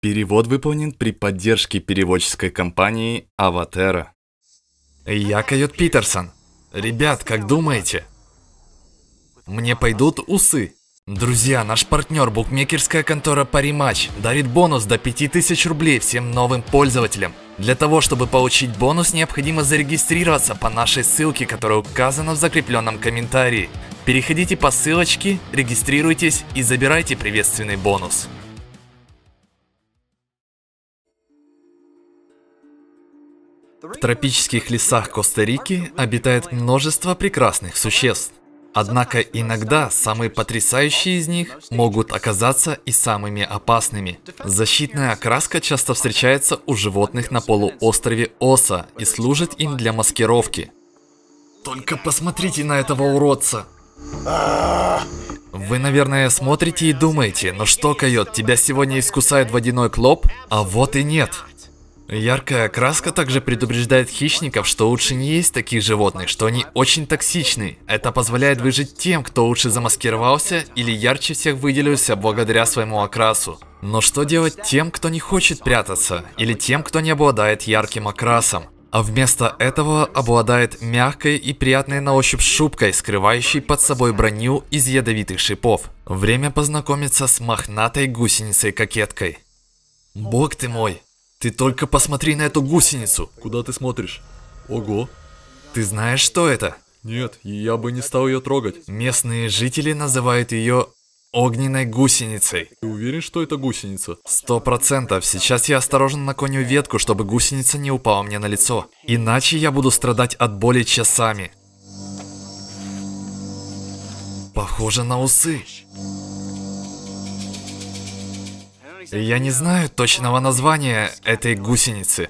Перевод выполнен при поддержке переводческой компании Аватера. Я Койот Питерсон. Ребят, как думаете? Мне пойдут усы. Друзья, наш партнер, букмекерская контора Париматч, дарит бонус до 5000 рублей всем новым пользователям. Для того, чтобы получить бонус, необходимо зарегистрироваться по нашей ссылке, которая указана в закрепленном комментарии. Переходите по ссылочке, регистрируйтесь и забирайте приветственный бонус. В тропических лесах Коста-Рики обитает множество прекрасных существ. Однако иногда самые потрясающие из них могут оказаться и самыми опасными. Защитная окраска часто встречается у животных на полуострове Оса и служит им для маскировки. Только посмотрите на этого уродца! Вы, наверное, смотрите и думаете, ну что, койот, тебя сегодня искусает водяной клоп? А вот и нет. Яркая краска также предупреждает хищников, что лучше не есть таких животных, что они очень токсичны. Это позволяет выжить тем, кто лучше замаскировался или ярче всех выделился благодаря своему окрасу. Но что делать тем, кто не хочет прятаться, или тем, кто не обладает ярким окрасом? А вместо этого обладает мягкой и приятной на ощупь шубкой, скрывающей под собой броню из ядовитых шипов. Время познакомиться с мохнатой гусеницей-кокеткой. Бог ты мой, ты только посмотри на эту гусеницу. Куда ты смотришь? Ого. Ты знаешь, что это? Нет, я бы не стал ее трогать. Местные жители называют ее огненной гусеницей. Ты уверен, что это гусеница? Сто процентов. Сейчас я осторожно наклоню ветку, чтобы гусеница не упала мне на лицо. Иначе я буду страдать от боли часами. Похоже на усы. Я не знаю точного названия этой гусеницы.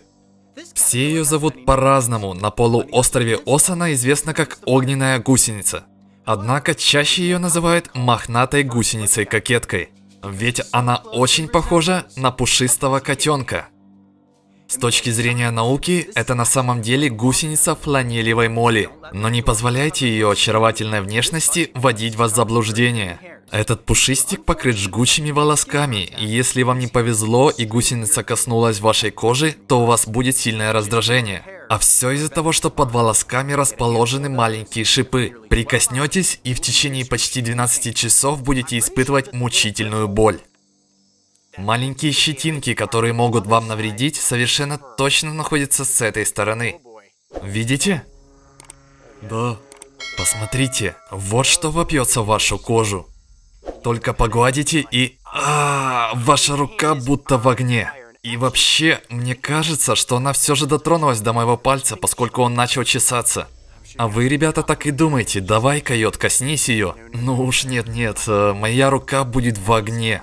Все ее зовут по-разному. На полуострове Осана известна как огненная гусеница. Однако чаще ее называют мохнатой гусеницей-кокеткой. Ведь она очень похожа на пушистого котенка. С точки зрения науки, это на самом деле гусеница фланелевой моли. Но не позволяйте ее очаровательной внешности вводить вас в заблуждение. Этот пушистик покрыт жгучими волосками, и если вам не повезло и гусеница коснулась вашей кожи, то у вас будет сильное раздражение. А все из-за того, что под волосками расположены маленькие шипы. Прикоснетесь и в течение почти 12 часов будете испытывать мучительную боль. Маленькие щетинки, которые могут вам навредить, совершенно точно находятся с этой стороны. Видите? Да. Посмотрите, вот что вопьется в вашу кожу. Только погладите и... А, ваша рука будто в огне. И вообще, мне кажется, что она все же дотронулась до моего пальца, поскольку он начал чесаться. А вы, ребята, так и думаете, давай, койот, коснись ее. Ну уж нет-нет, э, моя рука будет в огне.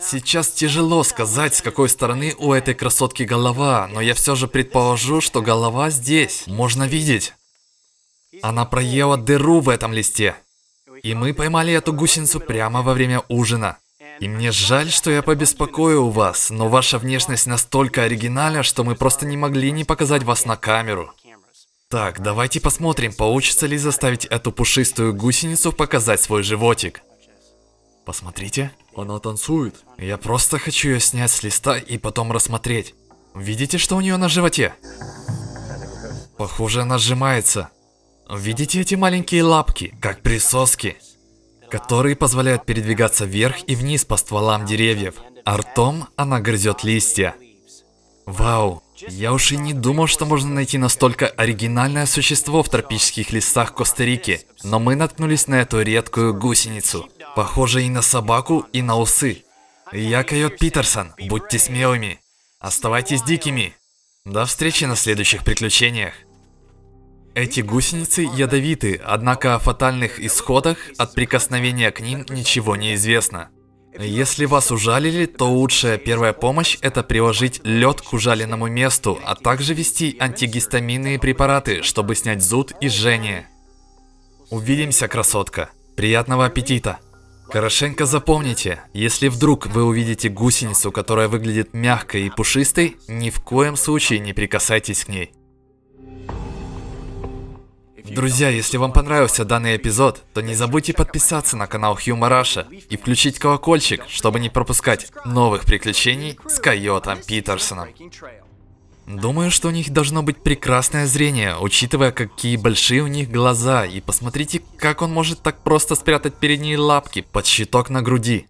Сейчас тяжело сказать, с какой стороны у этой красотки голова, но я все же предположу, что голова здесь, можно видеть. Она проела дыру в этом листе. И мы поймали эту гусеницу прямо во время ужина. И мне жаль, что я побеспокоил вас, но ваша внешность настолько оригинальна, что мы просто не могли не показать вас на камеру. Так, давайте посмотрим, получится ли заставить эту пушистую гусеницу показать свой животик. Посмотрите, она танцует. Я просто хочу ее снять с листа и потом рассмотреть. Видите, что у нее на животе? Похоже, она сжимается. Видите эти маленькие лапки, как присоски, которые позволяют передвигаться вверх и вниз по стволам деревьев, а ртом она грызет листья. Вау, я уж и не думал, что можно найти настолько оригинальное существо в тропических лесах Коста-Рики, но мы наткнулись на эту редкую гусеницу, похожую и на собаку, и на усы. Я Койот Питерсон, будьте смелыми, оставайтесь дикими. До встречи на следующих приключениях. Эти гусеницы ядовиты, однако о фатальных исходах от прикосновения к ним ничего не известно. Если вас ужалили, то лучшая первая помощь – это приложить лед к ужаленному месту, а также вести антигистаминные препараты, чтобы снять зуд и жжение. Увидимся, красотка. Приятного аппетита. Хорошенько запомните, если вдруг вы увидите гусеницу, которая выглядит мягкой и пушистой, ни в коем случае не прикасайтесь к ней. Друзья, если вам понравился данный эпизод, то не забудьте подписаться на канал Хьюма Раша и включить колокольчик, чтобы не пропускать новых приключений с Койотом Питерсоном. Думаю, что у них должно быть прекрасное зрение, учитывая, какие большие у них глаза, и посмотрите, как он может так просто спрятать передние лапки под щиток на груди.